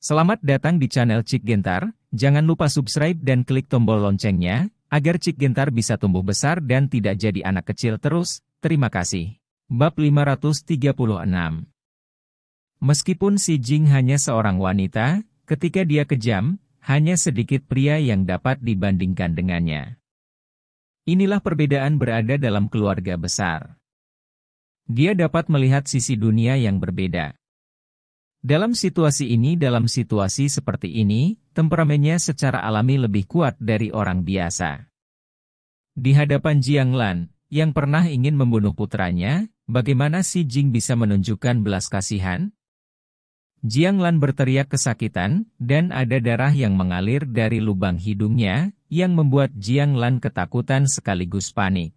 Selamat datang di channel Cik Gentar, jangan lupa subscribe dan klik tombol loncengnya, agar Cik Gentar bisa tumbuh besar dan tidak jadi anak kecil terus, terima kasih. Bab 536 Meskipun Si Jing hanya seorang wanita, ketika dia kejam, hanya sedikit pria yang dapat dibandingkan dengannya. Inilah perbedaan berada dalam keluarga besar. Dia dapat melihat sisi dunia yang berbeda. Dalam situasi ini, dalam situasi seperti ini, temperamennya secara alami lebih kuat dari orang biasa. Di hadapan Jiang Lan, yang pernah ingin membunuh putranya, bagaimana si Jing bisa menunjukkan belas kasihan? Jiang Lan berteriak kesakitan, dan ada darah yang mengalir dari lubang hidungnya, yang membuat Jiang Lan ketakutan sekaligus panik.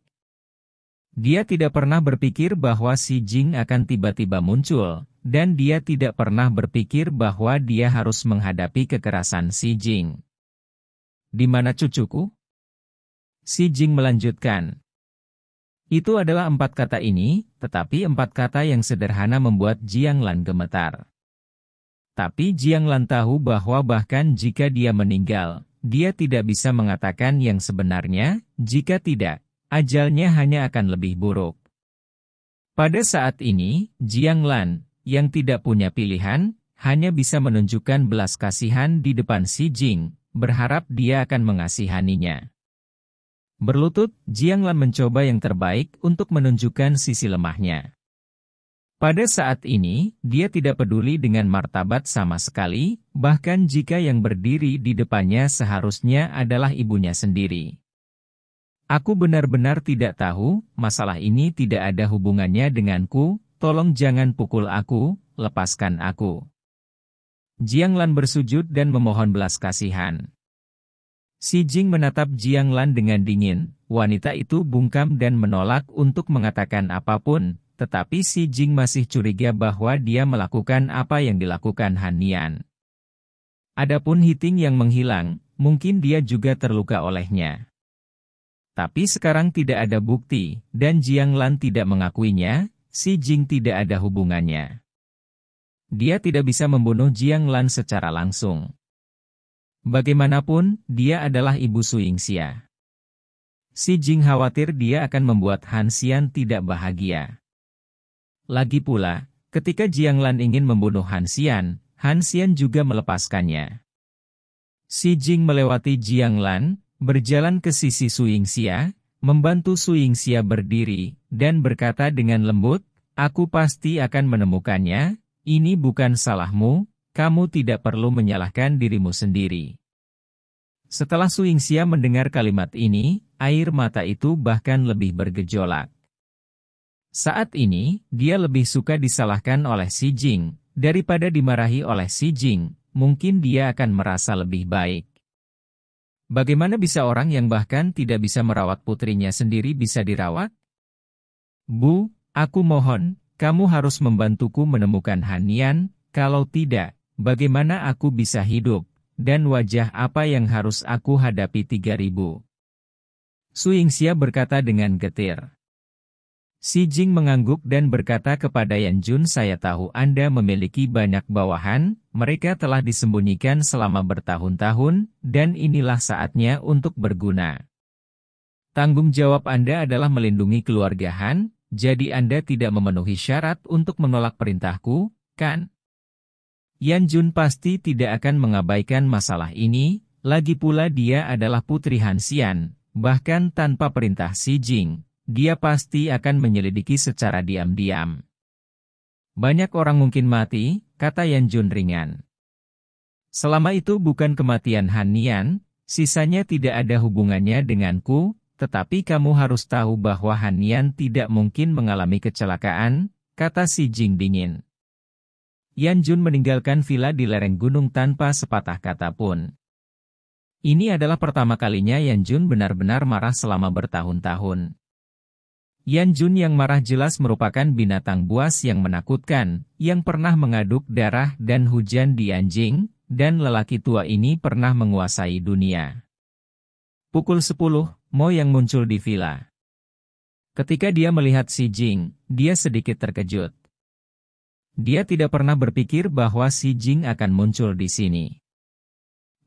Dia tidak pernah berpikir bahwa si Jing akan tiba-tiba muncul, dan dia tidak pernah berpikir bahwa dia harus menghadapi kekerasan Xi Jing. Di mana cucuku? Xi Jing melanjutkan. Itu adalah empat kata ini, tetapi empat kata yang sederhana membuat Jiang Lan gemetar. Tapi Jiang Lan tahu bahwa bahkan jika dia meninggal, dia tidak bisa mengatakan yang sebenarnya, jika tidak, ajalnya hanya akan lebih buruk. Pada saat ini, Jiang Lan, yang tidak punya pilihan, hanya bisa menunjukkan belas kasihan di depan Xi Jing, berharap dia akan mengasihaninya. Berlutut, Jiang Lan mencoba yang terbaik untuk menunjukkan sisi lemahnya. Pada saat ini, dia tidak peduli dengan martabat sama sekali, bahkan jika yang berdiri di depannya seharusnya adalah ibunya sendiri. Aku benar-benar tidak tahu, masalah ini tidak ada hubungannya denganku, Tolong jangan pukul aku, lepaskan aku. Jiang Lan bersujud dan memohon belas kasihan. Si Jing menatap Jiang Lan dengan dingin, wanita itu bungkam dan menolak untuk mengatakan apapun, tetapi Si Jing masih curiga bahwa dia melakukan apa yang dilakukan Han Nian. Adapun Hiting yang menghilang, mungkin dia juga terluka olehnya. Tapi sekarang tidak ada bukti, dan Jiang Lan tidak mengakuinya, Xi Jing tidak ada hubungannya. Dia tidak bisa membunuh Jiang Lan secara langsung. Bagaimanapun, dia adalah ibu Su Yingxia. Xi Jing khawatir dia akan membuat Han Xian tidak bahagia. Lagi pula, ketika Jiang Lan ingin membunuh Han Xian, Han Xian juga melepaskannya. Xi Jing melewati Jiang Lan, berjalan ke sisi Su Yingxia membantu Suingsia berdiri, dan berkata dengan lembut, Aku pasti akan menemukannya, ini bukan salahmu, kamu tidak perlu menyalahkan dirimu sendiri. Setelah Suingsia mendengar kalimat ini, air mata itu bahkan lebih bergejolak. Saat ini, dia lebih suka disalahkan oleh Si Jing, daripada dimarahi oleh Si Jing, mungkin dia akan merasa lebih baik. Bagaimana bisa orang yang bahkan tidak bisa merawat putrinya sendiri bisa dirawat? Bu, aku mohon, kamu harus membantuku menemukan Hanian, kalau tidak, bagaimana aku bisa hidup, dan wajah apa yang harus aku hadapi 3000? Su Yingxia berkata dengan getir. Si Jing mengangguk dan berkata kepada Yan Jun saya tahu Anda memiliki banyak bawahan, mereka telah disembunyikan selama bertahun-tahun, dan inilah saatnya untuk berguna. Tanggung jawab Anda adalah melindungi keluarga Han, jadi Anda tidak memenuhi syarat untuk menolak perintahku, kan? Yan Jun pasti tidak akan mengabaikan masalah ini, lagi pula dia adalah putri Han Xian, bahkan tanpa perintah Si Jing dia pasti akan menyelidiki secara diam-diam. Banyak orang mungkin mati, kata Yan Jun ringan. Selama itu bukan kematian Han Nian, sisanya tidak ada hubungannya denganku, tetapi kamu harus tahu bahwa Han Nian tidak mungkin mengalami kecelakaan, kata si Jing dingin. Yan Jun meninggalkan villa di lereng gunung tanpa sepatah kata pun. Ini adalah pertama kalinya Yan Jun benar-benar marah selama bertahun-tahun. Yan Jun yang marah jelas merupakan binatang buas yang menakutkan, yang pernah mengaduk darah dan hujan di anjing, dan lelaki tua ini pernah menguasai dunia. Pukul 10, Mo yang muncul di villa. Ketika dia melihat Si Jing, dia sedikit terkejut. Dia tidak pernah berpikir bahwa Si Jing akan muncul di sini.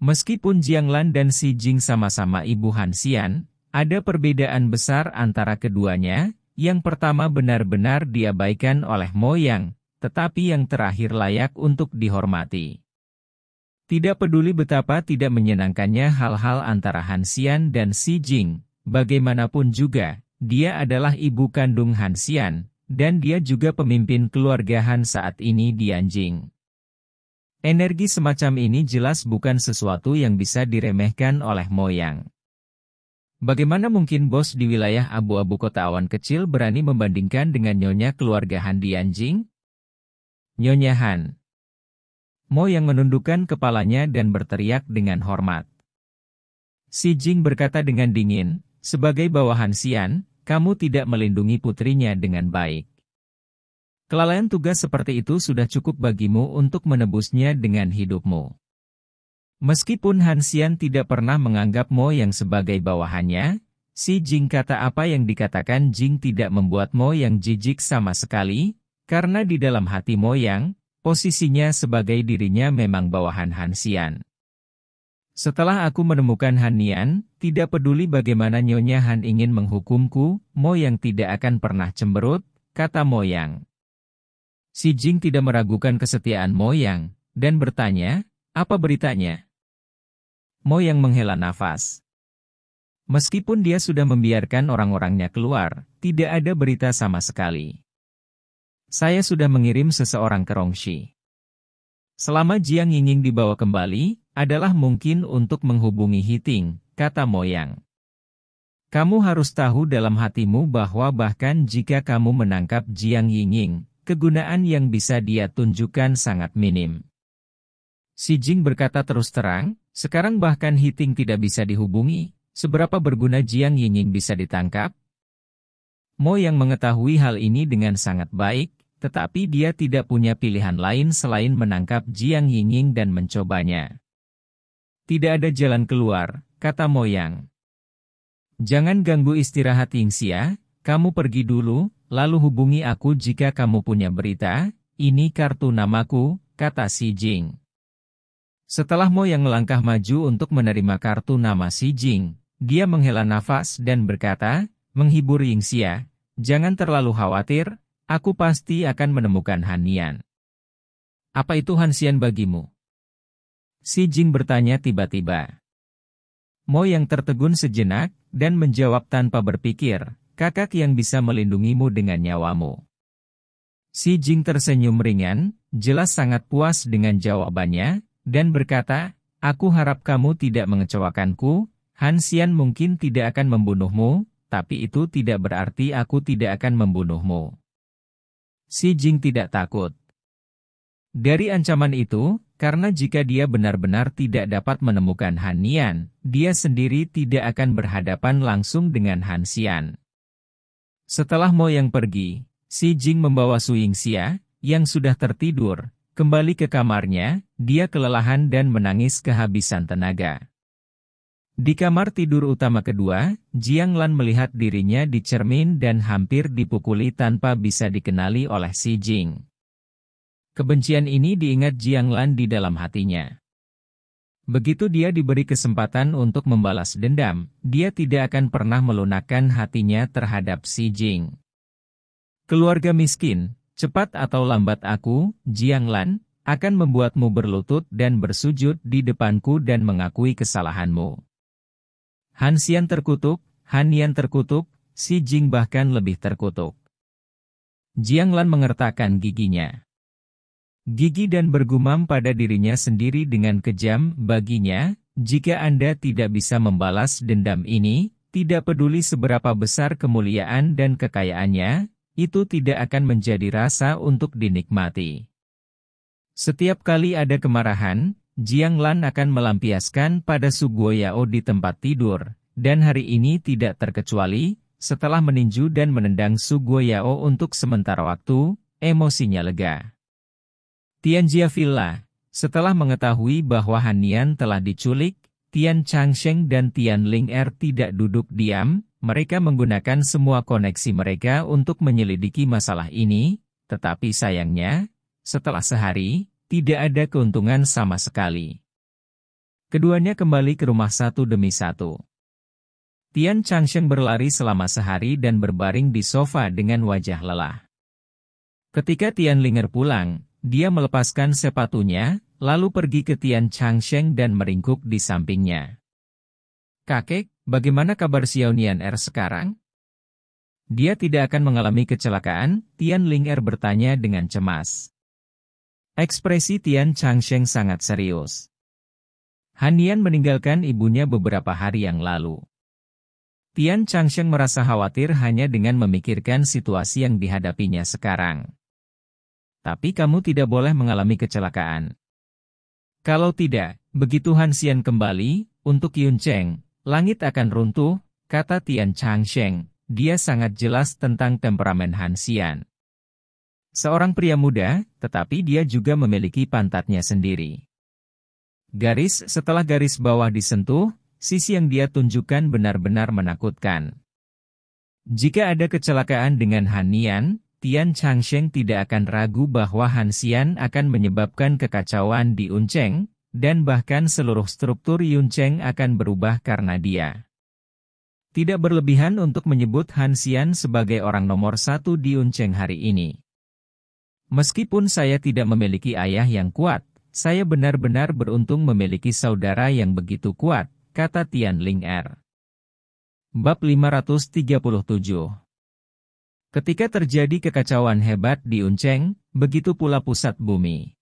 Meskipun Jiang Lan dan Si Jing sama-sama ibu Hansian, ada perbedaan besar antara keduanya, yang pertama benar-benar diabaikan oleh Moyang, tetapi yang terakhir layak untuk dihormati. Tidak peduli betapa tidak menyenangkannya hal-hal antara Hansian dan Xi Jing, bagaimanapun juga, dia adalah ibu kandung Hansian, dan dia juga pemimpin keluarga Han saat ini di Anjing. Energi semacam ini jelas bukan sesuatu yang bisa diremehkan oleh Moyang. Bagaimana mungkin bos di wilayah abu-abu kota awan kecil berani membandingkan dengan nyonya keluarga Han di anjing? Nyonya Han. Mo yang menundukkan kepalanya dan berteriak dengan hormat. Si Jing berkata dengan dingin, sebagai bawahan Sian, kamu tidak melindungi putrinya dengan baik. Kelalaian tugas seperti itu sudah cukup bagimu untuk menebusnya dengan hidupmu. Meskipun Hansian tidak pernah menganggap Mo Yang sebagai bawahannya, si Jing kata apa yang dikatakan Jing tidak membuat Mo Yang jijik sama sekali, karena di dalam hati Mo Yang, posisinya sebagai dirinya memang bawahan Hansian. Setelah aku menemukan Han Nian, tidak peduli bagaimana Nyonya Han ingin menghukumku, Mo Yang tidak akan pernah cemberut, kata Mo Yang. Si Jing tidak meragukan kesetiaan Mo Yang, dan bertanya, apa beritanya? Mo yang menghela nafas. Meskipun dia sudah membiarkan orang-orangnya keluar, tidak ada berita sama sekali. Saya sudah mengirim seseorang ke Rongshi. Selama Jiang Yingying dibawa kembali, adalah mungkin untuk menghubungi Hiting, kata Moyang. Kamu harus tahu dalam hatimu bahwa bahkan jika kamu menangkap Jiang Yingying, kegunaan yang bisa dia tunjukkan sangat minim. Si Jing berkata terus terang, sekarang bahkan Hiting tidak bisa dihubungi, seberapa berguna Jiang Yingying bisa ditangkap? Mo yang mengetahui hal ini dengan sangat baik, tetapi dia tidak punya pilihan lain selain menangkap Jiang Yingying dan mencobanya. Tidak ada jalan keluar, kata Mo Yang. Jangan ganggu istirahat Yingxia, kamu pergi dulu, lalu hubungi aku jika kamu punya berita, ini kartu namaku, kata Si Jing. Setelah Mo yang melangkah maju untuk menerima kartu nama Xi Jing, dia menghela nafas dan berkata, menghibur Ying Xia, jangan terlalu khawatir, aku pasti akan menemukan Hanian. Apa itu Xian bagimu? Xi Jing bertanya tiba-tiba. Mo yang tertegun sejenak dan menjawab tanpa berpikir, kakak yang bisa melindungimu dengan nyawamu. Xi Jing tersenyum ringan, jelas sangat puas dengan jawabannya, dan berkata, Aku harap kamu tidak mengecewakanku, Hansian mungkin tidak akan membunuhmu, tapi itu tidak berarti aku tidak akan membunuhmu. Si Jing tidak takut. Dari ancaman itu, karena jika dia benar-benar tidak dapat menemukan Han Nian, dia sendiri tidak akan berhadapan langsung dengan Han Xian. Setelah Mo yang pergi, Si Jing membawa Su Yingxia, yang sudah tertidur, Kembali ke kamarnya, dia kelelahan dan menangis kehabisan tenaga. Di kamar tidur utama kedua, Jiang Lan melihat dirinya di cermin dan hampir dipukuli tanpa bisa dikenali oleh Si Jing. Kebencian ini diingat Jiang Lan di dalam hatinya. Begitu dia diberi kesempatan untuk membalas dendam, dia tidak akan pernah melunakkan hatinya terhadap Si Jing. Keluarga miskin, Cepat atau lambat aku, Jiang Lan, akan membuatmu berlutut dan bersujud di depanku dan mengakui kesalahanmu. Han Xian terkutuk, Han Yan terkutuk, Si Jing bahkan lebih terkutuk. Jiang Lan mengertakkan giginya. Gigi dan bergumam pada dirinya sendiri dengan kejam baginya, jika Anda tidak bisa membalas dendam ini, tidak peduli seberapa besar kemuliaan dan kekayaannya, itu tidak akan menjadi rasa untuk dinikmati. Setiap kali ada kemarahan, Jiang Lan akan melampiaskan pada Guoyao di tempat tidur, dan hari ini tidak terkecuali, setelah meninju dan menendang Guoyao untuk sementara waktu, emosinya lega. Tian Villa, setelah mengetahui bahwa Hanian telah diculik, Tian Changsheng dan Tian Ling Er tidak duduk diam, mereka menggunakan semua koneksi mereka untuk menyelidiki masalah ini, tetapi sayangnya, setelah sehari, tidak ada keuntungan sama sekali. Keduanya kembali ke rumah satu demi satu. Tian Changsheng berlari selama sehari dan berbaring di sofa dengan wajah lelah. Ketika Tian Linger pulang, dia melepaskan sepatunya, lalu pergi ke Tian Changsheng dan meringkuk di sampingnya. Kakek, Bagaimana kabar Xiaonian Er sekarang? Dia tidak akan mengalami kecelakaan, Tian Ling Er bertanya dengan cemas. Ekspresi Tian Changsheng sangat serius. Hanian meninggalkan ibunya beberapa hari yang lalu. Tian Changsheng merasa khawatir hanya dengan memikirkan situasi yang dihadapinya sekarang. Tapi kamu tidak boleh mengalami kecelakaan. Kalau tidak, begitu Han Xian kembali, untuk Yun Cheng, Langit akan runtuh, kata Tian Changsheng. Dia sangat jelas tentang temperamen Hansian. Seorang pria muda, tetapi dia juga memiliki pantatnya sendiri. Garis setelah garis bawah disentuh, sisi yang dia tunjukkan benar-benar menakutkan. Jika ada kecelakaan dengan Hanian, Tian Changsheng tidak akan ragu bahwa Hansian akan menyebabkan kekacauan di Unceng dan bahkan seluruh struktur Yuncheng akan berubah karena dia. Tidak berlebihan untuk menyebut Han Xian sebagai orang nomor satu di Yuncheng hari ini. Meskipun saya tidak memiliki ayah yang kuat, saya benar-benar beruntung memiliki saudara yang begitu kuat, kata Tian Ling Er. Bab 537 Ketika terjadi kekacauan hebat di Unceng, begitu pula pusat bumi.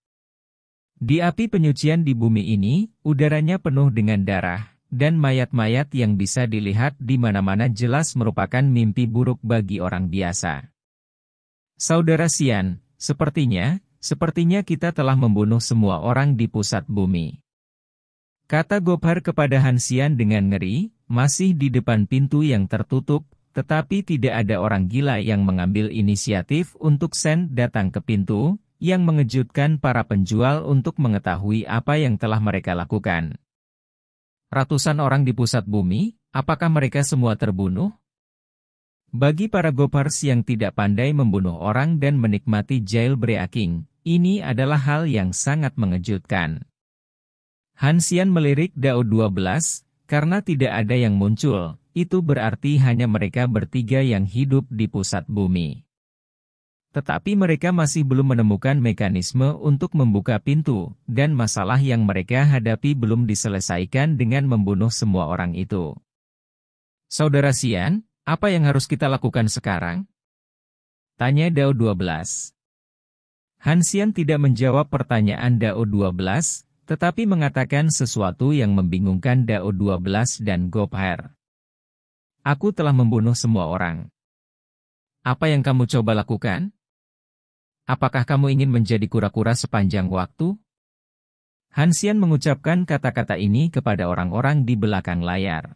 Di api penyucian di bumi ini, udaranya penuh dengan darah, dan mayat-mayat yang bisa dilihat di mana-mana jelas merupakan mimpi buruk bagi orang biasa. Saudara Sian, sepertinya, sepertinya kita telah membunuh semua orang di pusat bumi. Kata Gopar kepada Hansian dengan ngeri, masih di depan pintu yang tertutup, tetapi tidak ada orang gila yang mengambil inisiatif untuk Sen datang ke pintu, yang mengejutkan para penjual untuk mengetahui apa yang telah mereka lakukan. Ratusan orang di pusat bumi, apakah mereka semua terbunuh? Bagi para gopars yang tidak pandai membunuh orang dan menikmati jail breaking, ini adalah hal yang sangat mengejutkan. Hansian melirik Dao 12, karena tidak ada yang muncul, itu berarti hanya mereka bertiga yang hidup di pusat bumi. Tetapi mereka masih belum menemukan mekanisme untuk membuka pintu, dan masalah yang mereka hadapi belum diselesaikan dengan membunuh semua orang itu. Saudara Sian, apa yang harus kita lakukan sekarang? Tanya Dao 12. Hansian tidak menjawab pertanyaan Dao 12, tetapi mengatakan sesuatu yang membingungkan Dao 12 dan Gopher. Aku telah membunuh semua orang. Apa yang kamu coba lakukan? apakah kamu ingin menjadi kura-kura sepanjang waktu? Hansian mengucapkan kata-kata ini kepada orang-orang di belakang layar.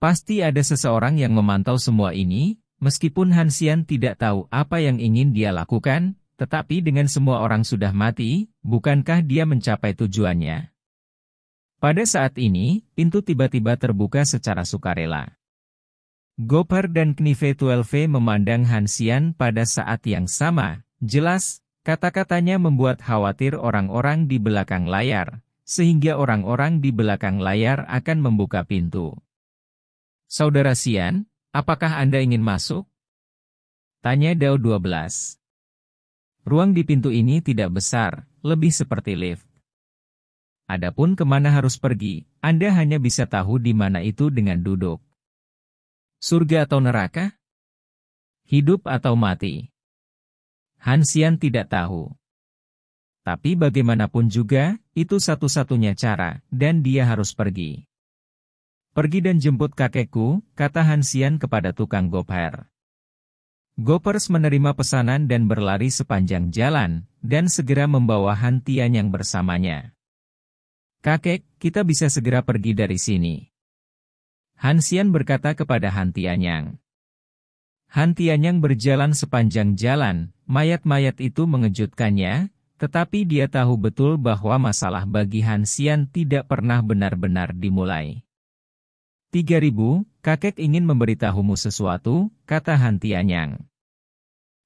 Pasti ada seseorang yang memantau semua ini, meskipun Hansian tidak tahu apa yang ingin dia lakukan, tetapi dengan semua orang sudah mati, bukankah dia mencapai tujuannya? Pada saat ini, pintu tiba-tiba terbuka secara sukarela. Gopher dan Knife 12V memandang Hansian pada saat yang sama, Jelas, kata-katanya membuat khawatir orang-orang di belakang layar, sehingga orang-orang di belakang layar akan membuka pintu. Saudara Sian, apakah Anda ingin masuk? Tanya Dao 12. Ruang di pintu ini tidak besar, lebih seperti lift. Adapun kemana harus pergi, Anda hanya bisa tahu di mana itu dengan duduk. Surga atau neraka? Hidup atau mati? Hansian tidak tahu. Tapi bagaimanapun juga, itu satu-satunya cara, dan dia harus pergi. Pergi dan jemput kakekku, kata Hansian kepada tukang gopher. Gopers menerima pesanan dan berlari sepanjang jalan, dan segera membawa Hantian yang bersamanya. Kakek, kita bisa segera pergi dari sini. Hansian berkata kepada Hantian yang. Hantian yang berjalan sepanjang jalan, Mayat-mayat itu mengejutkannya, tetapi dia tahu betul bahwa masalah bagi Hansian tidak pernah benar-benar dimulai. 3000, kakek ingin memberitahumu sesuatu, kata Han Tianyang.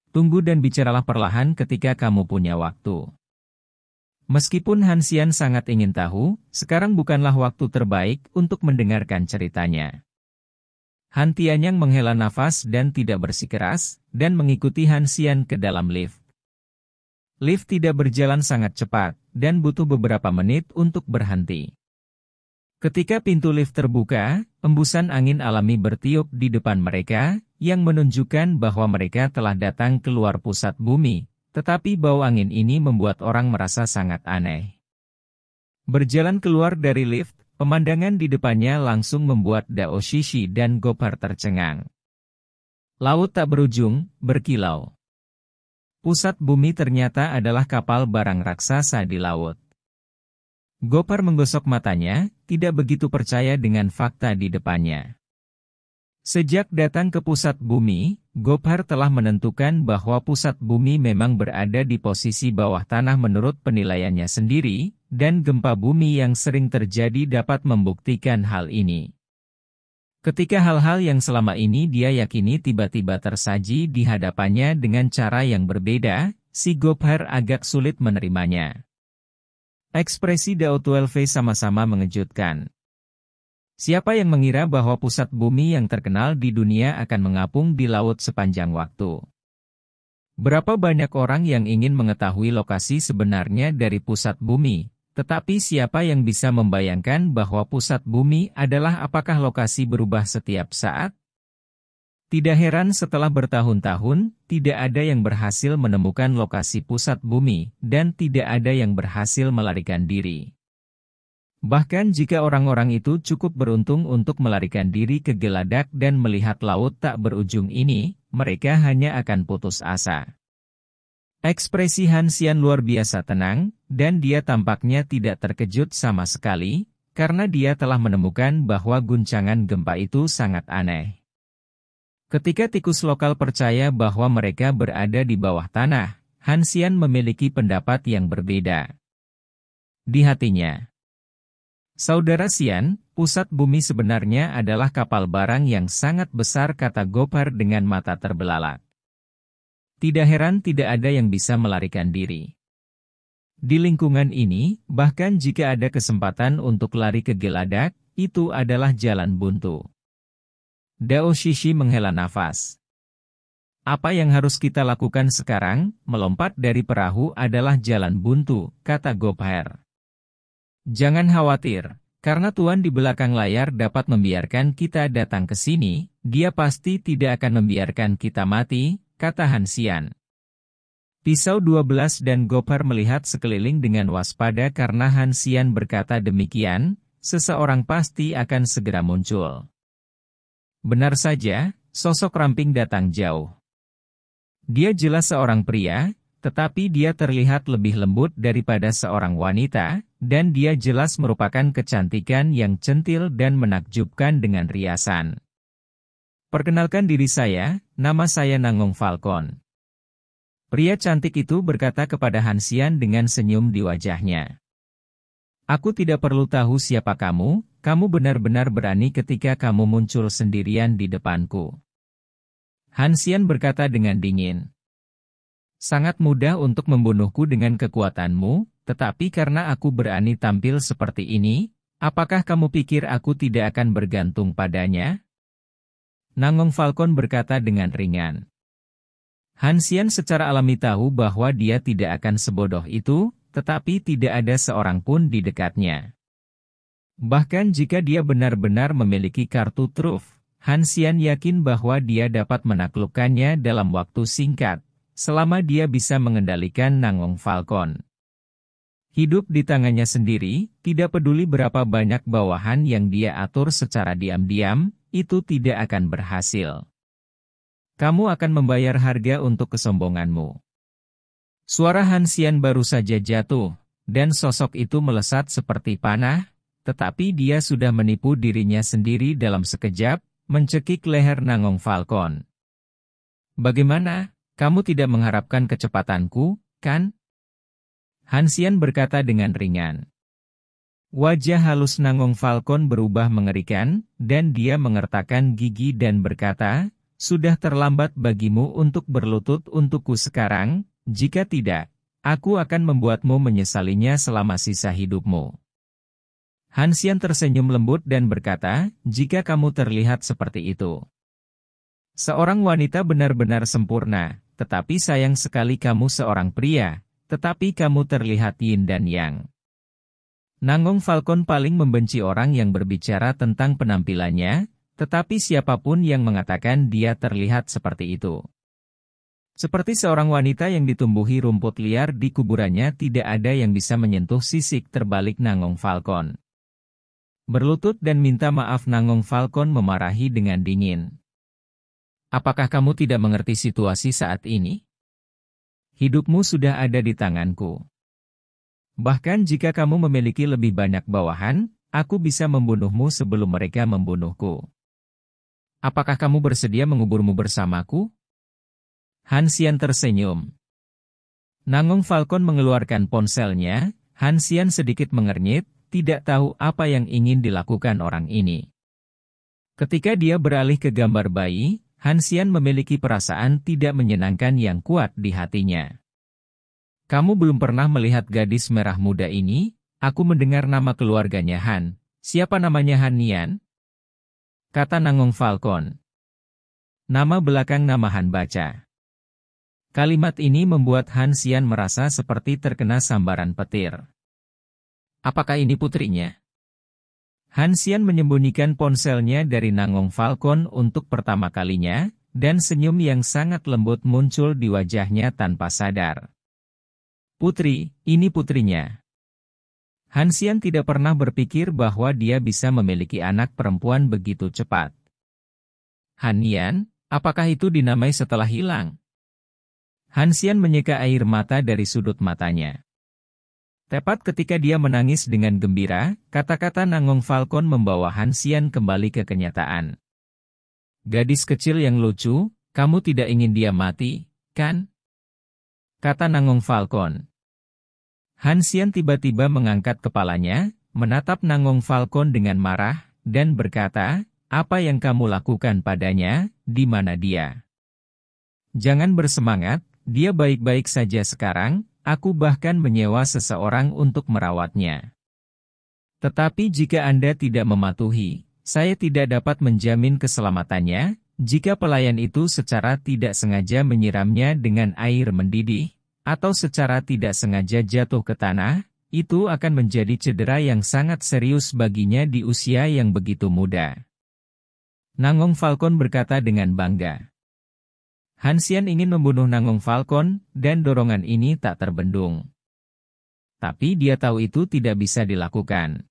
Tunggu dan bicaralah perlahan ketika kamu punya waktu. Meskipun Hansian sangat ingin tahu, sekarang bukanlah waktu terbaik untuk mendengarkan ceritanya. Han Tianyang menghela nafas dan tidak bersikeras, dan mengikuti Han Xian ke dalam lift. Lift tidak berjalan sangat cepat, dan butuh beberapa menit untuk berhenti. Ketika pintu lift terbuka, embusan angin alami bertiup di depan mereka, yang menunjukkan bahwa mereka telah datang keluar pusat bumi, tetapi bau angin ini membuat orang merasa sangat aneh. Berjalan keluar dari lift, Pemandangan di depannya langsung membuat Dao Shishi dan Gopar tercengang. Laut tak berujung, berkilau. Pusat bumi ternyata adalah kapal barang raksasa di laut. Gopar menggosok matanya, tidak begitu percaya dengan fakta di depannya. Sejak datang ke pusat bumi, Gopar telah menentukan bahwa pusat bumi memang berada di posisi bawah tanah menurut penilaiannya sendiri, dan gempa bumi yang sering terjadi dapat membuktikan hal ini. Ketika hal-hal yang selama ini dia yakini tiba-tiba tersaji di hadapannya dengan cara yang berbeda, si Gobhar agak sulit menerimanya. Ekspresi Daud sama-sama mengejutkan. Siapa yang mengira bahwa pusat bumi yang terkenal di dunia akan mengapung di laut sepanjang waktu? Berapa banyak orang yang ingin mengetahui lokasi sebenarnya dari pusat bumi, tetapi siapa yang bisa membayangkan bahwa pusat bumi adalah apakah lokasi berubah setiap saat? Tidak heran setelah bertahun-tahun, tidak ada yang berhasil menemukan lokasi pusat bumi, dan tidak ada yang berhasil melarikan diri. Bahkan jika orang-orang itu cukup beruntung untuk melarikan diri ke geladak dan melihat laut tak berujung ini, mereka hanya akan putus asa. Ekspresi Hansian luar biasa tenang, dan dia tampaknya tidak terkejut sama sekali, karena dia telah menemukan bahwa guncangan gempa itu sangat aneh. Ketika tikus lokal percaya bahwa mereka berada di bawah tanah, Hansian memiliki pendapat yang berbeda. Di hatinya, Saudara Sian, pusat bumi sebenarnya adalah kapal barang yang sangat besar kata Gopar dengan mata terbelalak. Tidak heran tidak ada yang bisa melarikan diri. Di lingkungan ini, bahkan jika ada kesempatan untuk lari ke Geladak, itu adalah jalan buntu. Dao Shishi menghela nafas. Apa yang harus kita lakukan sekarang, melompat dari perahu adalah jalan buntu, kata Gopher. Jangan khawatir, karena Tuan di belakang layar dapat membiarkan kita datang ke sini, dia pasti tidak akan membiarkan kita mati, kata Hansian. Pisau 12 dan Gopher melihat sekeliling dengan waspada karena Hansian berkata demikian, seseorang pasti akan segera muncul. Benar saja, sosok ramping datang jauh. Dia jelas seorang pria, tetapi dia terlihat lebih lembut daripada seorang wanita, dan dia jelas merupakan kecantikan yang centil dan menakjubkan dengan riasan. Perkenalkan diri saya, nama saya Nangong Falcon. Pria cantik itu berkata kepada Hansian dengan senyum di wajahnya. Aku tidak perlu tahu siapa kamu, kamu benar-benar berani ketika kamu muncul sendirian di depanku. Hansian berkata dengan dingin. Sangat mudah untuk membunuhku dengan kekuatanmu, tetapi karena aku berani tampil seperti ini, apakah kamu pikir aku tidak akan bergantung padanya? Nangong Falcon berkata dengan ringan. Hansian secara alami tahu bahwa dia tidak akan sebodoh itu, tetapi tidak ada seorang pun di dekatnya. Bahkan jika dia benar-benar memiliki kartu truf, Hansian yakin bahwa dia dapat menaklukkannya dalam waktu singkat, selama dia bisa mengendalikan Nangong Falcon. Hidup di tangannya sendiri, tidak peduli berapa banyak bawahan yang dia atur secara diam-diam, itu tidak akan berhasil. Kamu akan membayar harga untuk kesombonganmu. Suara Hansian baru saja jatuh, dan sosok itu melesat seperti panah, tetapi dia sudah menipu dirinya sendiri dalam sekejap, mencekik leher Nangong Falcon. Bagaimana, kamu tidak mengharapkan kecepatanku, kan? Hansian berkata dengan ringan. Wajah halus Nangong Falcon berubah mengerikan, dan dia mengertakkan gigi dan berkata, sudah terlambat bagimu untuk berlutut untukku sekarang, jika tidak, aku akan membuatmu menyesalinya selama sisa hidupmu. Hansian tersenyum lembut dan berkata, jika kamu terlihat seperti itu. Seorang wanita benar-benar sempurna, tetapi sayang sekali kamu seorang pria, tetapi kamu terlihat yin dan yang. Nangong Falcon paling membenci orang yang berbicara tentang penampilannya, tetapi siapapun yang mengatakan dia terlihat seperti itu. Seperti seorang wanita yang ditumbuhi rumput liar di kuburannya tidak ada yang bisa menyentuh sisik terbalik Nangong Falcon. Berlutut dan minta maaf Nangong Falcon memarahi dengan dingin. Apakah kamu tidak mengerti situasi saat ini? Hidupmu sudah ada di tanganku. Bahkan jika kamu memiliki lebih banyak bawahan, aku bisa membunuhmu sebelum mereka membunuhku. Apakah kamu bersedia menguburmu bersamaku? Hansian tersenyum. Nangong Falcon mengeluarkan ponselnya, Hansian sedikit mengernyit, tidak tahu apa yang ingin dilakukan orang ini. Ketika dia beralih ke gambar bayi, Hansian memiliki perasaan tidak menyenangkan yang kuat di hatinya. Kamu belum pernah melihat gadis merah muda ini? Aku mendengar nama keluarganya Han. Siapa namanya Han Kata Nangong Falcon. Nama belakang nama Han Baca. Kalimat ini membuat Han Xian merasa seperti terkena sambaran petir. Apakah ini putrinya? Han Xian menyembunyikan ponselnya dari Nangong Falcon untuk pertama kalinya, dan senyum yang sangat lembut muncul di wajahnya tanpa sadar. Putri, ini putrinya. Hansian tidak pernah berpikir bahwa dia bisa memiliki anak perempuan begitu cepat. Hanian, apakah itu dinamai setelah hilang? Hansian menyeka air mata dari sudut matanya. Tepat ketika dia menangis dengan gembira, kata-kata Nangong Falcon membawa Hansian kembali ke kenyataan. Gadis kecil yang lucu, kamu tidak ingin dia mati, kan? Kata Nangong Falcon. Hansian tiba-tiba mengangkat kepalanya, menatap Nangong Falcon dengan marah, dan berkata, apa yang kamu lakukan padanya, di mana dia? Jangan bersemangat, dia baik-baik saja sekarang, aku bahkan menyewa seseorang untuk merawatnya. Tetapi jika Anda tidak mematuhi, saya tidak dapat menjamin keselamatannya, jika pelayan itu secara tidak sengaja menyiramnya dengan air mendidih, atau secara tidak sengaja jatuh ke tanah, itu akan menjadi cedera yang sangat serius baginya di usia yang begitu muda. Nangong Falcon berkata dengan bangga. Hansian ingin membunuh Nangong Falcon, dan dorongan ini tak terbendung. Tapi dia tahu itu tidak bisa dilakukan.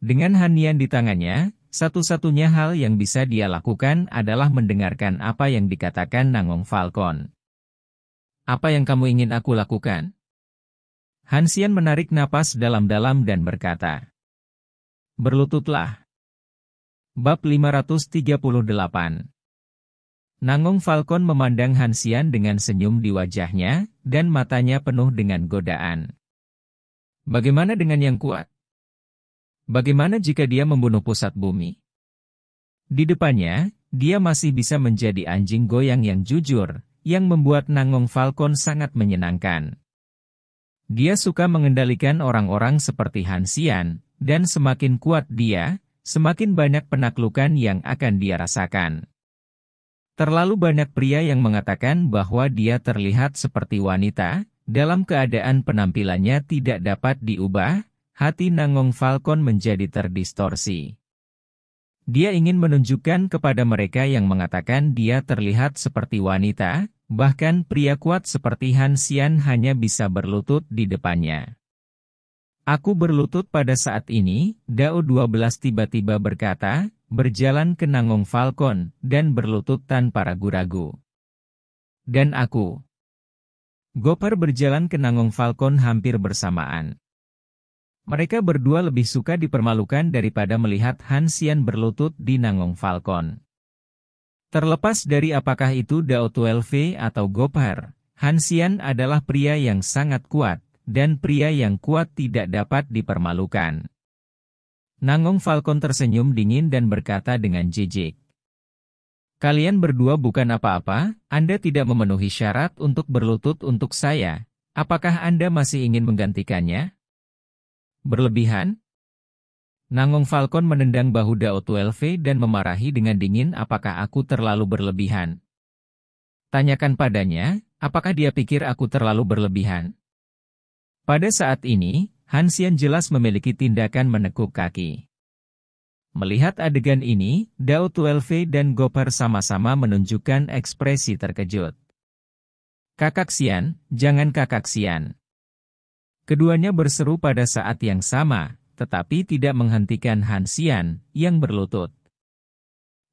Dengan Hanian di tangannya, satu-satunya hal yang bisa dia lakukan adalah mendengarkan apa yang dikatakan Nangong Falcon. Apa yang kamu ingin aku lakukan? Hansian menarik napas dalam-dalam dan berkata, Berlututlah. Bab 538 Nangong Falcon memandang Hansian dengan senyum di wajahnya, dan matanya penuh dengan godaan. Bagaimana dengan yang kuat? Bagaimana jika dia membunuh pusat bumi? Di depannya, dia masih bisa menjadi anjing goyang yang jujur, yang membuat Nangong Falcon sangat menyenangkan. Dia suka mengendalikan orang-orang seperti Hansian, dan semakin kuat dia, semakin banyak penaklukan yang akan dia rasakan. Terlalu banyak pria yang mengatakan bahwa dia terlihat seperti wanita, dalam keadaan penampilannya tidak dapat diubah, hati Nangong Falcon menjadi terdistorsi. Dia ingin menunjukkan kepada mereka yang mengatakan dia terlihat seperti wanita, bahkan pria kuat seperti Han Xian hanya bisa berlutut di depannya. Aku berlutut pada saat ini, Dao 12 tiba-tiba berkata, berjalan ke Nangong Falcon, dan berlutut tanpa ragu-ragu. Dan aku. Gopar berjalan ke Nangong Falcon hampir bersamaan. Mereka berdua lebih suka dipermalukan daripada melihat Hansian berlutut di Nangong Falcon. Terlepas dari apakah itu Dao Tuelve atau Gopar, Hansian adalah pria yang sangat kuat, dan pria yang kuat tidak dapat dipermalukan. Nangong Falcon tersenyum dingin dan berkata dengan jijik. Kalian berdua bukan apa-apa, Anda tidak memenuhi syarat untuk berlutut untuk saya. Apakah Anda masih ingin menggantikannya? Berlebihan? Nangong Falcon menendang bahu Dao Twelve dan memarahi dengan dingin apakah aku terlalu berlebihan. Tanyakan padanya, apakah dia pikir aku terlalu berlebihan. Pada saat ini, Hansian jelas memiliki tindakan menekuk kaki. Melihat adegan ini, Dao Twelve dan Gopar sama-sama menunjukkan ekspresi terkejut. Kakak Sian, jangan kakak Sian. Keduanya berseru pada saat yang sama, tetapi tidak menghentikan Hansian yang berlutut.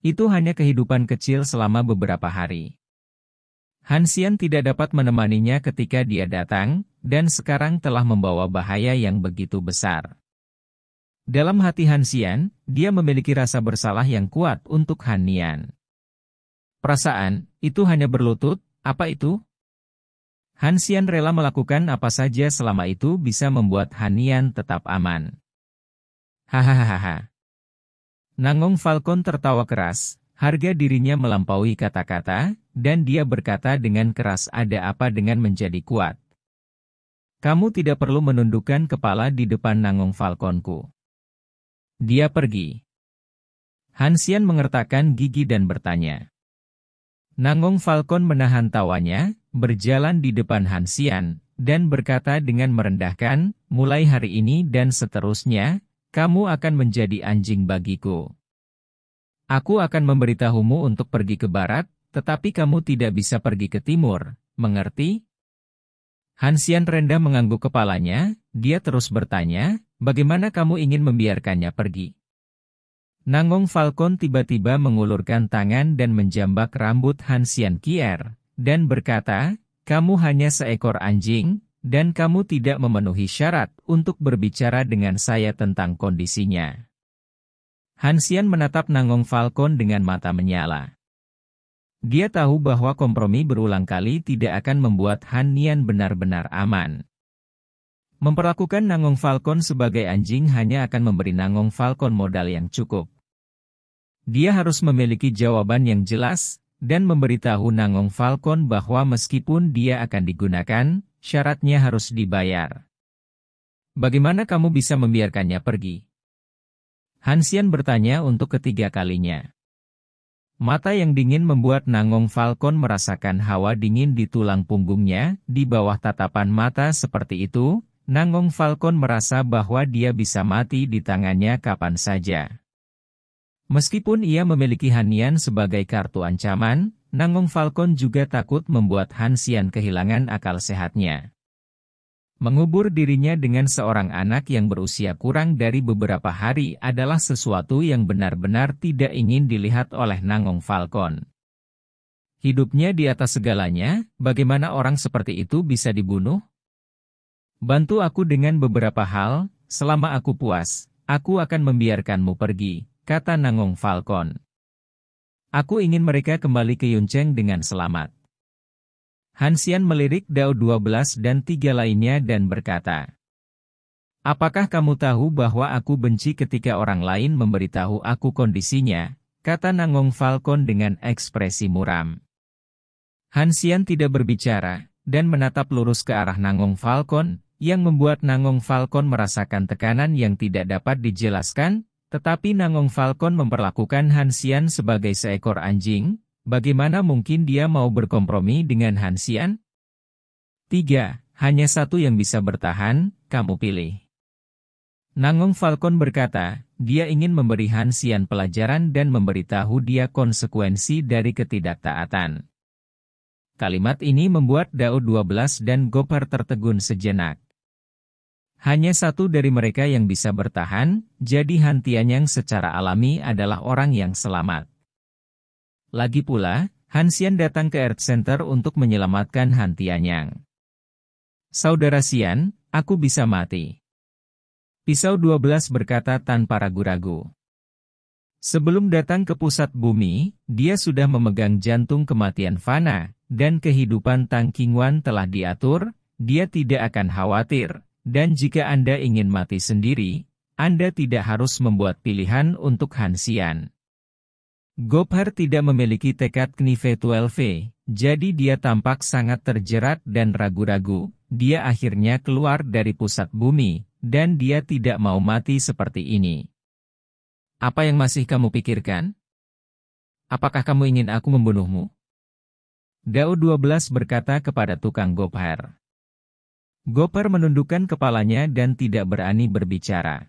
Itu hanya kehidupan kecil selama beberapa hari. Hansian tidak dapat menemaninya ketika dia datang, dan sekarang telah membawa bahaya yang begitu besar. Dalam hati Hansian, dia memiliki rasa bersalah yang kuat untuk Hanian. Perasaan, itu hanya berlutut, apa itu? Hansian rela melakukan apa saja selama itu bisa membuat Hanian tetap aman. Hahaha. Nangong Falcon tertawa keras, harga dirinya melampaui kata-kata, dan dia berkata dengan keras ada apa dengan menjadi kuat. Kamu tidak perlu menundukkan kepala di depan Nangong Falconku. Dia pergi. Hansian mengertakkan gigi dan bertanya. Nangong Falcon menahan tawanya, berjalan di depan Hansian, dan berkata dengan merendahkan, mulai hari ini dan seterusnya, kamu akan menjadi anjing bagiku. Aku akan memberitahumu untuk pergi ke barat, tetapi kamu tidak bisa pergi ke timur, mengerti? Hansian rendah mengangguk kepalanya, dia terus bertanya, bagaimana kamu ingin membiarkannya pergi? Nangong Falcon tiba-tiba mengulurkan tangan dan menjambak rambut Hansian Kier, dan berkata, kamu hanya seekor anjing, dan kamu tidak memenuhi syarat untuk berbicara dengan saya tentang kondisinya. Hansian menatap Nangong Falcon dengan mata menyala. Dia tahu bahwa kompromi berulang kali tidak akan membuat Han Nian benar-benar aman. Memperlakukan Nangong Falcon sebagai anjing hanya akan memberi Nangong Falcon modal yang cukup. Dia harus memiliki jawaban yang jelas, dan memberitahu Nangong Falcon bahwa meskipun dia akan digunakan, syaratnya harus dibayar. Bagaimana kamu bisa membiarkannya pergi? Hansian bertanya untuk ketiga kalinya. Mata yang dingin membuat Nangong Falcon merasakan hawa dingin di tulang punggungnya, di bawah tatapan mata seperti itu, Nangong Falcon merasa bahwa dia bisa mati di tangannya kapan saja. Meskipun ia memiliki Hanian sebagai kartu ancaman, Nangong Falcon juga takut membuat Hansian kehilangan akal sehatnya. Mengubur dirinya dengan seorang anak yang berusia kurang dari beberapa hari adalah sesuatu yang benar-benar tidak ingin dilihat oleh Nangong Falcon. Hidupnya di atas segalanya, bagaimana orang seperti itu bisa dibunuh? Bantu aku dengan beberapa hal, selama aku puas, aku akan membiarkanmu pergi, kata Nangong Falcon. Aku ingin mereka kembali ke Yuncheng dengan selamat. Hansian melirik Dao 12 dan tiga lainnya dan berkata, Apakah kamu tahu bahwa aku benci ketika orang lain memberitahu aku kondisinya, kata Nangong Falcon dengan ekspresi muram. Hansian tidak berbicara, dan menatap lurus ke arah Nangong Falcon, yang membuat Nangong Falcon merasakan tekanan yang tidak dapat dijelaskan, tetapi Nangong Falcon memperlakukan Hansian sebagai seekor anjing, bagaimana mungkin dia mau berkompromi dengan Hansian? 3. Hanya satu yang bisa bertahan, kamu pilih. Nangong Falcon berkata, dia ingin memberi Hansian pelajaran dan memberitahu dia konsekuensi dari ketidaktaatan. Kalimat ini membuat Dao 12 dan Gopar tertegun sejenak. Hanya satu dari mereka yang bisa bertahan, jadi Hantian yang secara alami adalah orang yang selamat. Lagi pula, Hansian datang ke Earth Center untuk menyelamatkan Hantian yang. Saudara Sian, aku bisa mati. Pisau 12 berkata tanpa ragu-ragu. Sebelum datang ke pusat bumi, dia sudah memegang jantung kematian Fana, dan kehidupan Tang Qingwan telah diatur, dia tidak akan khawatir, dan jika Anda ingin mati sendiri, Anda tidak harus membuat pilihan untuk Hansian. Gopher tidak memiliki tekad Knife 12V, jadi dia tampak sangat terjerat dan ragu-ragu. Dia akhirnya keluar dari pusat bumi, dan dia tidak mau mati seperti ini. Apa yang masih kamu pikirkan? Apakah kamu ingin aku membunuhmu? Dao 12 berkata kepada tukang Gophar. Goper menundukkan kepalanya dan tidak berani berbicara.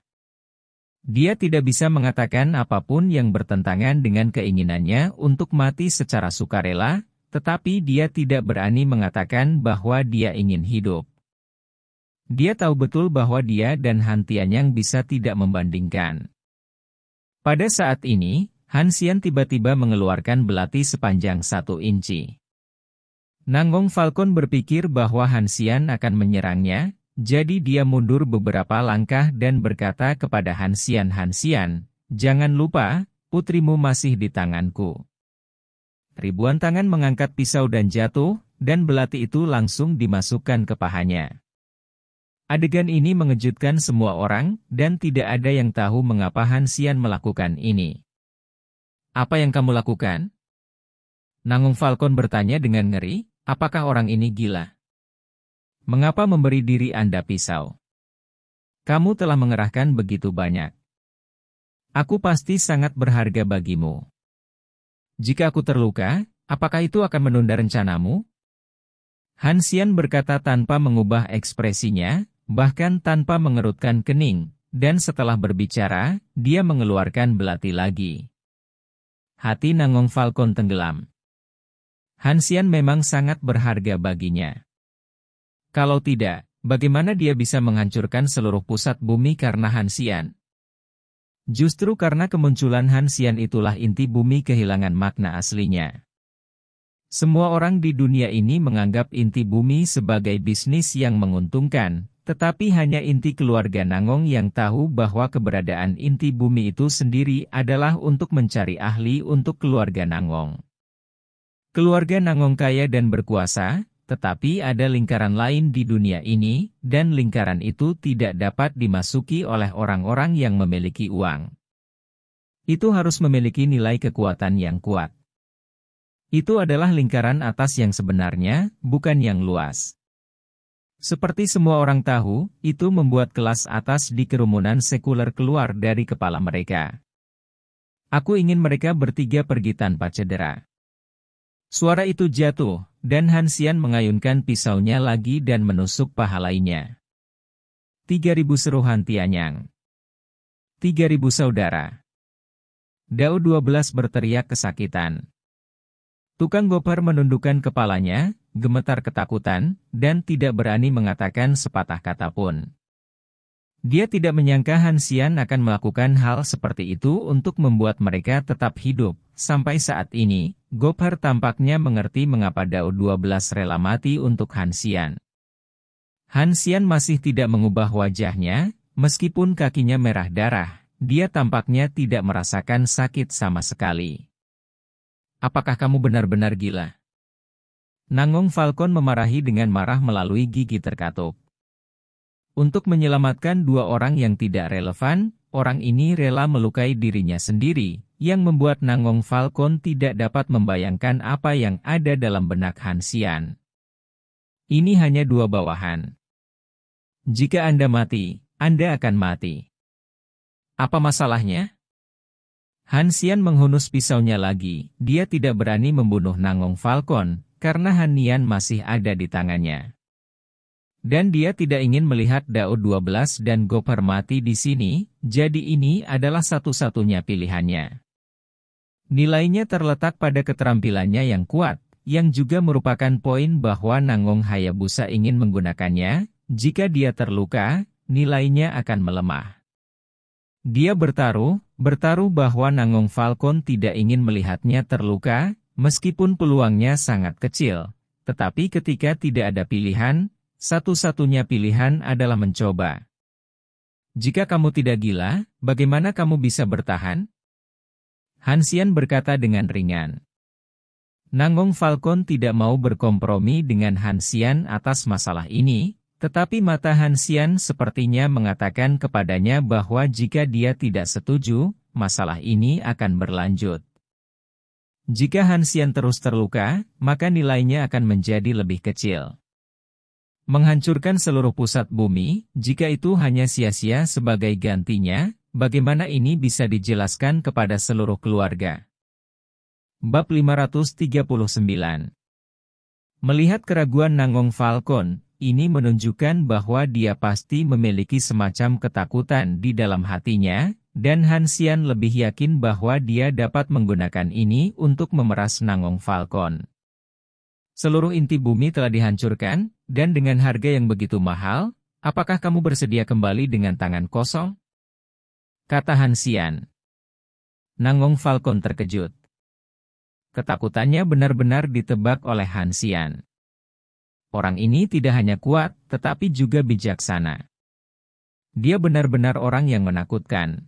Dia tidak bisa mengatakan apapun yang bertentangan dengan keinginannya untuk mati secara sukarela, tetapi dia tidak berani mengatakan bahwa dia ingin hidup. Dia tahu betul bahwa dia dan Han Tianyang bisa tidak membandingkan. Pada saat ini, Han Xian tiba-tiba mengeluarkan belati sepanjang satu inci. Nangong Falcon berpikir bahwa Hansian akan menyerangnya, jadi dia mundur beberapa langkah dan berkata kepada Hansian Hansian, jangan lupa, putrimu masih di tanganku. Ribuan tangan mengangkat pisau dan jatuh, dan belati itu langsung dimasukkan ke pahanya. Adegan ini mengejutkan semua orang, dan tidak ada yang tahu mengapa Hansian melakukan ini. Apa yang kamu lakukan? Nangung Falcon bertanya dengan ngeri, Apakah orang ini gila? Mengapa memberi diri Anda pisau? Kamu telah mengerahkan begitu banyak. Aku pasti sangat berharga bagimu. Jika aku terluka, apakah itu akan menunda rencanamu? Hansian berkata tanpa mengubah ekspresinya, bahkan tanpa mengerutkan kening, dan setelah berbicara, dia mengeluarkan belati lagi. Hati Nangong Falcon tenggelam. Hansian memang sangat berharga baginya. Kalau tidak, bagaimana dia bisa menghancurkan seluruh pusat bumi karena Hansian? Justru karena kemunculan Hansian itulah inti bumi kehilangan makna aslinya. Semua orang di dunia ini menganggap inti bumi sebagai bisnis yang menguntungkan, tetapi hanya inti keluarga Nangong yang tahu bahwa keberadaan inti bumi itu sendiri adalah untuk mencari ahli untuk keluarga Nangong. Keluarga Nangong kaya dan berkuasa, tetapi ada lingkaran lain di dunia ini, dan lingkaran itu tidak dapat dimasuki oleh orang-orang yang memiliki uang. Itu harus memiliki nilai kekuatan yang kuat. Itu adalah lingkaran atas yang sebenarnya, bukan yang luas. Seperti semua orang tahu, itu membuat kelas atas di kerumunan sekuler keluar dari kepala mereka. Aku ingin mereka bertiga pergi tanpa cedera. Suara itu jatuh, dan Hansian mengayunkan pisaunya lagi dan menusuk paha lainnya. 3000 seruhan Tianyang. 3000 saudara. Dao 12 berteriak kesakitan. Tukang gopar menundukkan kepalanya, gemetar ketakutan, dan tidak berani mengatakan sepatah kata pun. Dia tidak menyangka Hansian akan melakukan hal seperti itu untuk membuat mereka tetap hidup. Sampai saat ini, Gopher tampaknya mengerti mengapa Dao 12 rela mati untuk Hansian. Hansian masih tidak mengubah wajahnya, meskipun kakinya merah darah, dia tampaknya tidak merasakan sakit sama sekali. Apakah kamu benar-benar gila? Nangong Falcon memarahi dengan marah melalui gigi terkatup. Untuk menyelamatkan dua orang yang tidak relevan, orang ini rela melukai dirinya sendiri, yang membuat Nangong Falcon tidak dapat membayangkan apa yang ada dalam benak Hansian. Ini hanya dua bawahan. Jika Anda mati, Anda akan mati. Apa masalahnya? Hansian menghunus pisaunya lagi, dia tidak berani membunuh Nangong Falcon, karena Hanian masih ada di tangannya. Dan dia tidak ingin melihat Dao 12 dan Gopher mati di sini, jadi ini adalah satu-satunya pilihannya. Nilainya terletak pada keterampilannya yang kuat, yang juga merupakan poin bahwa Nangong Hayabusa ingin menggunakannya, jika dia terluka, nilainya akan melemah. Dia bertaruh, bertaruh bahwa Nangong Falcon tidak ingin melihatnya terluka, meskipun peluangnya sangat kecil. Tetapi ketika tidak ada pilihan, satu-satunya pilihan adalah mencoba. Jika kamu tidak gila, bagaimana kamu bisa bertahan? Hansian berkata dengan ringan. Nangong Falcon tidak mau berkompromi dengan Hansian atas masalah ini, tetapi mata Hansian sepertinya mengatakan kepadanya bahwa jika dia tidak setuju, masalah ini akan berlanjut. Jika Hansian terus terluka, maka nilainya akan menjadi lebih kecil. Menghancurkan seluruh pusat bumi, jika itu hanya sia-sia sebagai gantinya, bagaimana ini bisa dijelaskan kepada seluruh keluarga? Bab 539 Melihat keraguan Nangong Falcon, ini menunjukkan bahwa dia pasti memiliki semacam ketakutan di dalam hatinya, dan Hansian lebih yakin bahwa dia dapat menggunakan ini untuk memeras Nangong Falcon. Seluruh inti bumi telah dihancurkan, dan dengan harga yang begitu mahal, apakah kamu bersedia kembali dengan tangan kosong? Kata Hansian. Nangong Falcon terkejut. Ketakutannya benar-benar ditebak oleh Hansian. Orang ini tidak hanya kuat, tetapi juga bijaksana. Dia benar-benar orang yang menakutkan.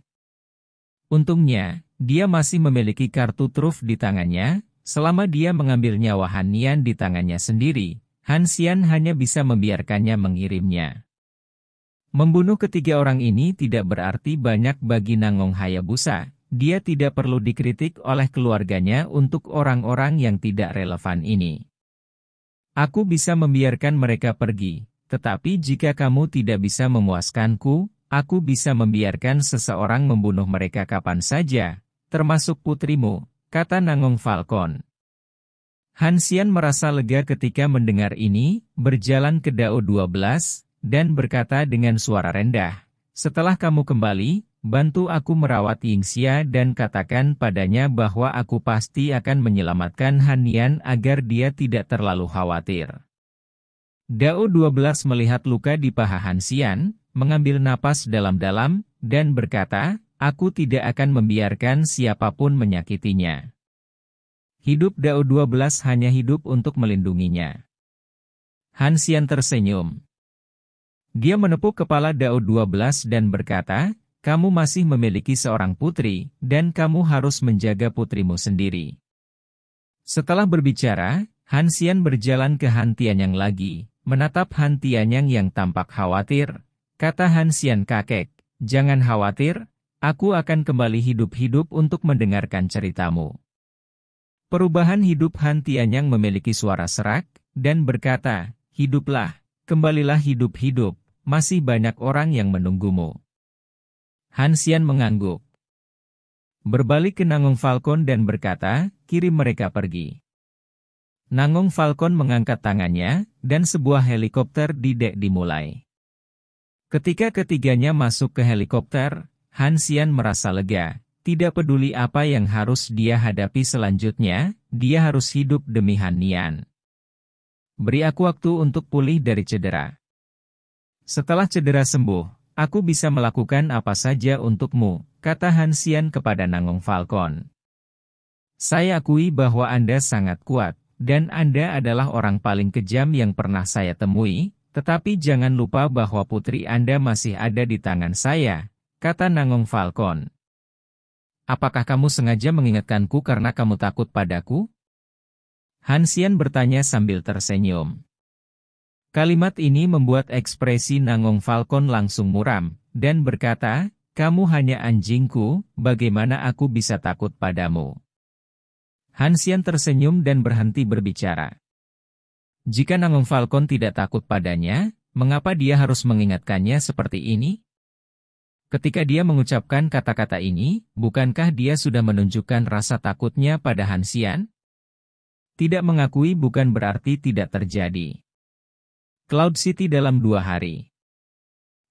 Untungnya, dia masih memiliki kartu truf di tangannya, Selama dia mengambil nyawa Han Nian di tangannya sendiri, Han Xian hanya bisa membiarkannya mengirimnya. Membunuh ketiga orang ini tidak berarti banyak bagi Nangong Hayabusa, dia tidak perlu dikritik oleh keluarganya untuk orang-orang yang tidak relevan ini. Aku bisa membiarkan mereka pergi, tetapi jika kamu tidak bisa memuaskanku, aku bisa membiarkan seseorang membunuh mereka kapan saja, termasuk putrimu, kata Nangong Falcon. Hansian merasa lega ketika mendengar ini, berjalan ke Dao 12, dan berkata dengan suara rendah, setelah kamu kembali, bantu aku merawat Yingxia dan katakan padanya bahwa aku pasti akan menyelamatkan Hanian agar dia tidak terlalu khawatir. Dao 12 melihat luka di paha Hansian, mengambil napas dalam-dalam, dan berkata, Aku tidak akan membiarkan siapapun menyakitinya. Hidup Dao 12 hanya hidup untuk melindunginya. Hansian tersenyum. Dia menepuk kepala Dao 12 dan berkata, kamu masih memiliki seorang putri, dan kamu harus menjaga putrimu sendiri. Setelah berbicara, Hansian berjalan ke hantian yang lagi, menatap hantian yang yang tampak khawatir. Kata Hansian kakek, jangan khawatir, Aku akan kembali hidup-hidup untuk mendengarkan ceritamu. Perubahan hidup Han Tianyang memiliki suara serak, dan berkata, Hiduplah, kembalilah hidup-hidup, masih banyak orang yang menunggumu. Han Xian mengangguk. Berbalik ke Nangong Falcon dan berkata, kirim mereka pergi. Nangong Falcon mengangkat tangannya, dan sebuah helikopter di dimulai. Ketika ketiganya masuk ke helikopter, Han Xian merasa lega. Tidak peduli apa yang harus dia hadapi selanjutnya, dia harus hidup demi Han Nian. Beri aku waktu untuk pulih dari cedera. Setelah cedera sembuh, aku bisa melakukan apa saja untukmu, kata Han Xian kepada Nangong Falcon. Saya akui bahwa Anda sangat kuat, dan Anda adalah orang paling kejam yang pernah saya temui, tetapi jangan lupa bahwa putri Anda masih ada di tangan saya, Kata Nangong Falcon. Apakah kamu sengaja mengingatkanku karena kamu takut padaku? Hansian bertanya sambil tersenyum. Kalimat ini membuat ekspresi Nangong Falcon langsung muram, dan berkata, kamu hanya anjingku, bagaimana aku bisa takut padamu? Hansian tersenyum dan berhenti berbicara. Jika Nangong Falcon tidak takut padanya, mengapa dia harus mengingatkannya seperti ini? Ketika dia mengucapkan kata-kata ini, bukankah dia sudah menunjukkan rasa takutnya pada Hansian? Tidak mengakui bukan berarti tidak terjadi. Cloud City dalam dua hari.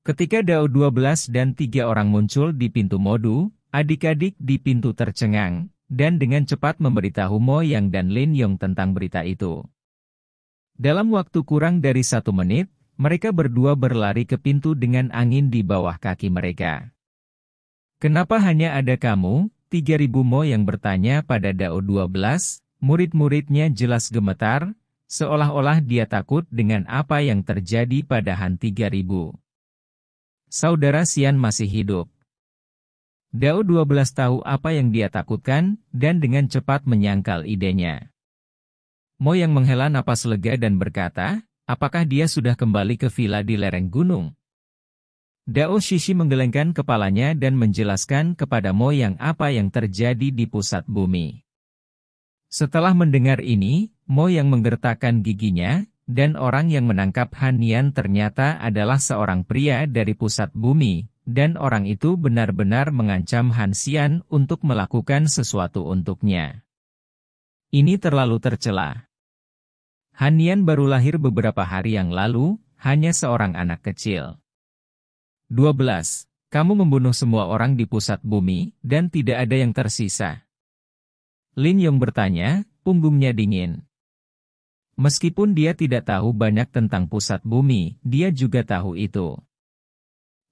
Ketika Dao 12 dan tiga orang muncul di pintu modu, adik-adik di pintu tercengang, dan dengan cepat memberitahu Mo Yang dan Lin Yong tentang berita itu. Dalam waktu kurang dari satu menit, mereka berdua berlari ke pintu dengan angin di bawah kaki mereka. Kenapa hanya ada kamu? 3000 Mo yang bertanya pada Dao 12, murid-muridnya jelas gemetar, seolah-olah dia takut dengan apa yang terjadi pada Han 3000. Saudara Sian masih hidup. Dao 12 tahu apa yang dia takutkan, dan dengan cepat menyangkal idenya. Mo yang menghela napas lega dan berkata, Apakah dia sudah kembali ke villa di lereng gunung? Dao Shishi menggelengkan kepalanya dan menjelaskan kepada Mo yang apa yang terjadi di pusat bumi. Setelah mendengar ini, Mo yang menggertakkan giginya, dan orang yang menangkap Han ternyata adalah seorang pria dari pusat bumi, dan orang itu benar-benar mengancam Han Xian untuk melakukan sesuatu untuknya. Ini terlalu tercela. Hanian baru lahir beberapa hari yang lalu, hanya seorang anak kecil. 12. Kamu membunuh semua orang di pusat bumi, dan tidak ada yang tersisa. Lin Yong bertanya, punggungnya dingin. Meskipun dia tidak tahu banyak tentang pusat bumi, dia juga tahu itu.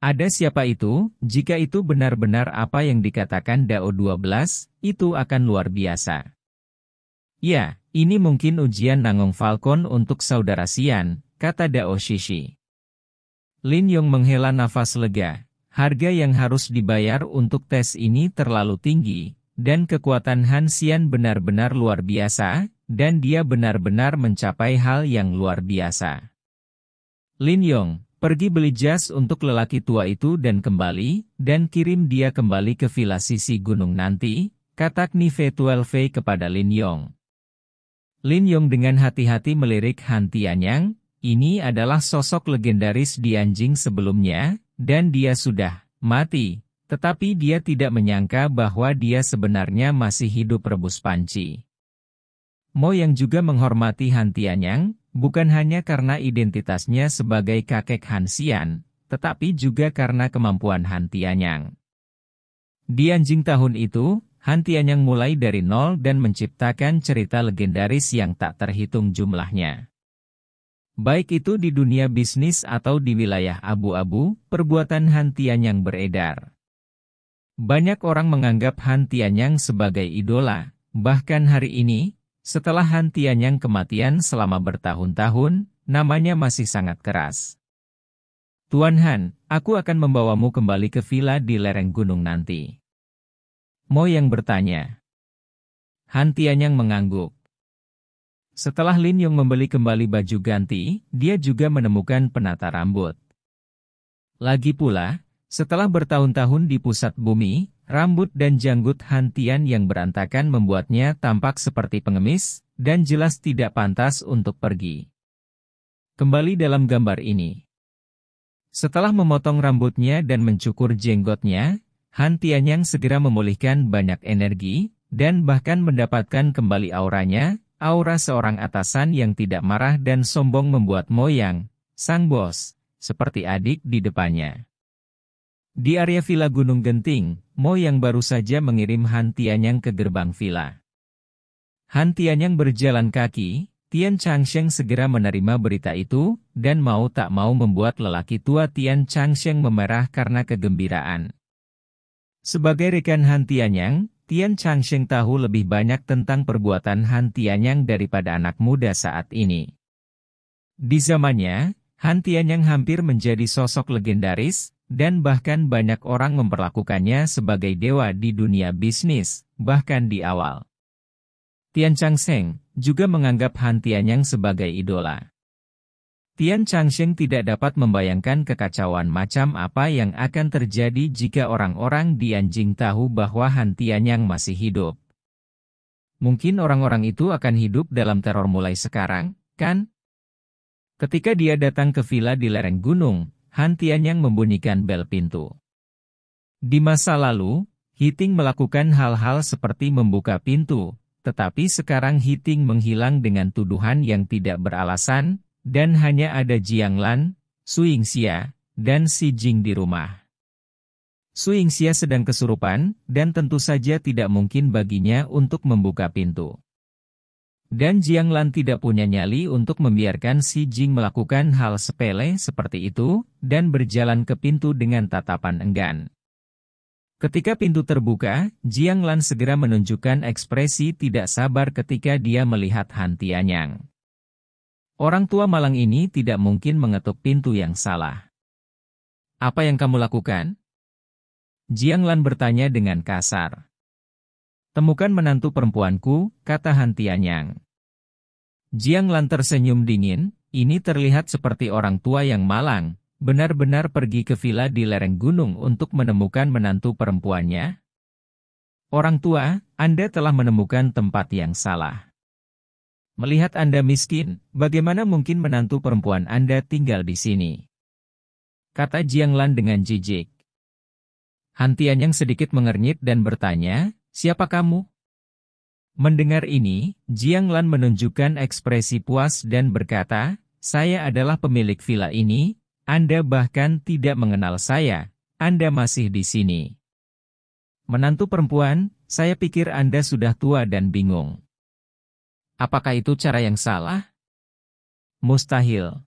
Ada siapa itu, jika itu benar-benar apa yang dikatakan Dao 12, itu akan luar biasa. Ya, ini mungkin ujian Nangong Falcon untuk saudara Sian," kata Dao Shishi. Lin Yong menghela nafas lega. Harga yang harus dibayar untuk tes ini terlalu tinggi, dan kekuatan Han Sian benar-benar luar biasa, dan dia benar-benar mencapai hal yang luar biasa. Lin Yong, pergi beli jas untuk lelaki tua itu dan kembali, dan kirim dia kembali ke villa sisi gunung nanti, kata Knife 12 kepada Lin Yong. Lin Yong dengan hati-hati melirik Han Tianyang, ini adalah sosok legendaris di anjing sebelumnya, dan dia sudah mati. Tetapi dia tidak menyangka bahwa dia sebenarnya masih hidup rebus panci. Mo yang juga menghormati Han Tianyang, bukan hanya karena identitasnya sebagai kakek Han Xian, tetapi juga karena kemampuan Han Tianyang. Di anjing tahun itu, Hantian yang mulai dari nol dan menciptakan cerita legendaris yang tak terhitung jumlahnya. Baik itu di dunia bisnis atau di wilayah abu-abu, perbuatan hantian yang beredar. Banyak orang menganggap hantian yang sebagai idola, bahkan hari ini, setelah hantian yang kematian selama bertahun-tahun, namanya masih sangat keras. Tuan Han, aku akan membawamu kembali ke villa di lereng gunung nanti yang bertanya. Han Tianyang mengangguk. Setelah Lin Yong membeli kembali baju ganti, dia juga menemukan penata rambut. Lagi pula, setelah bertahun-tahun di pusat bumi, rambut dan janggut Han Tian yang berantakan membuatnya tampak seperti pengemis, dan jelas tidak pantas untuk pergi. Kembali dalam gambar ini. Setelah memotong rambutnya dan mencukur jenggotnya, Han Tianyang segera memulihkan banyak energi, dan bahkan mendapatkan kembali auranya, aura seorang atasan yang tidak marah dan sombong membuat Moyang, sang bos, seperti adik di depannya. Di area Villa Gunung Genting, Moyang baru saja mengirim Han Tianyang ke gerbang villa. Han Tianyang berjalan kaki, Tian Changsheng segera menerima berita itu, dan mau tak mau membuat lelaki tua Tian Changsheng memerah karena kegembiraan. Sebagai rekan Han Tianyang, Tian Changsheng tahu lebih banyak tentang perbuatan Han Tianyang daripada anak muda saat ini. Di zamannya, Han Tianyang hampir menjadi sosok legendaris, dan bahkan banyak orang memperlakukannya sebagai dewa di dunia bisnis, bahkan di awal. Tian Changsheng juga menganggap Han Tianyang sebagai idola. Tian Changsheng tidak dapat membayangkan kekacauan macam apa yang akan terjadi jika orang-orang di anjing tahu bahwa Han yang masih hidup. Mungkin orang-orang itu akan hidup dalam teror mulai sekarang, kan? Ketika dia datang ke villa di lereng gunung, Han yang membunyikan bel pintu. Di masa lalu, Hiting melakukan hal-hal seperti membuka pintu, tetapi sekarang Hiting menghilang dengan tuduhan yang tidak beralasan, dan hanya ada Jiang Lan, Su Yingxia, dan Si Jing di rumah. Su Yingxia sedang kesurupan, dan tentu saja tidak mungkin baginya untuk membuka pintu. Dan Jiang Lan tidak punya nyali untuk membiarkan Si Jing melakukan hal sepele seperti itu, dan berjalan ke pintu dengan tatapan enggan. Ketika pintu terbuka, Jiang Lan segera menunjukkan ekspresi tidak sabar ketika dia melihat Han Tianyang. Orang tua malang ini tidak mungkin mengetuk pintu yang salah. Apa yang kamu lakukan? Jiang Lan bertanya dengan kasar. Temukan menantu perempuanku, kata Han Tianyang. Jiang Lan tersenyum dingin, ini terlihat seperti orang tua yang malang, benar-benar pergi ke villa di lereng gunung untuk menemukan menantu perempuannya. Orang tua, Anda telah menemukan tempat yang salah. Melihat Anda miskin, bagaimana mungkin menantu perempuan Anda tinggal di sini? Kata Jiang Lan dengan jijik. hantian yang sedikit mengernyit dan bertanya, siapa kamu? Mendengar ini, Jiang Lan menunjukkan ekspresi puas dan berkata, saya adalah pemilik villa ini, Anda bahkan tidak mengenal saya, Anda masih di sini. Menantu perempuan, saya pikir Anda sudah tua dan bingung. Apakah itu cara yang salah? Mustahil.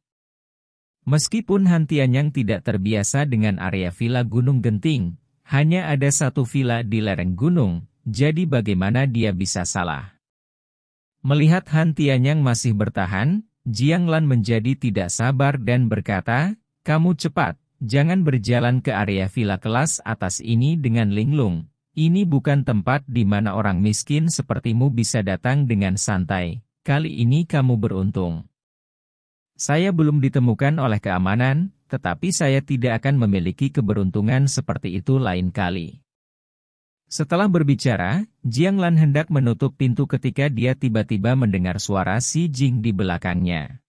Meskipun Hantian yang tidak terbiasa dengan area villa Gunung Genting, hanya ada satu villa di lereng gunung, jadi bagaimana dia bisa salah? Melihat Han Tianyang masih bertahan, Jiang Lan menjadi tidak sabar dan berkata, kamu cepat, jangan berjalan ke area villa kelas atas ini dengan linglung, ini bukan tempat di mana orang miskin sepertimu bisa datang dengan santai. Kali ini kamu beruntung. Saya belum ditemukan oleh keamanan, tetapi saya tidak akan memiliki keberuntungan seperti itu lain kali. Setelah berbicara, Jiang Lan hendak menutup pintu ketika dia tiba-tiba mendengar suara Si Jing di belakangnya.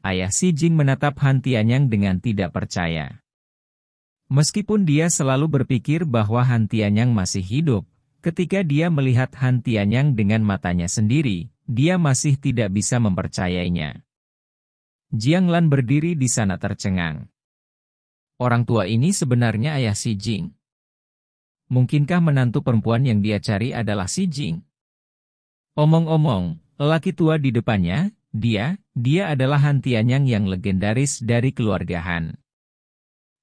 Ayah Si Jing menatap Han Tianyang dengan tidak percaya. Meskipun dia selalu berpikir bahwa Han Tianyang masih hidup, ketika dia melihat Han Tianyang dengan matanya sendiri, dia masih tidak bisa mempercayainya. Jiang Lan berdiri di sana tercengang. Orang tua ini sebenarnya ayah Si Jing. Mungkinkah menantu perempuan yang dia cari adalah Si Jing? Omong-omong, lelaki tua di depannya, dia, dia adalah Han yang legendaris dari keluarga Han.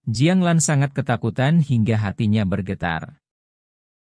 Jiang Lan sangat ketakutan hingga hatinya bergetar.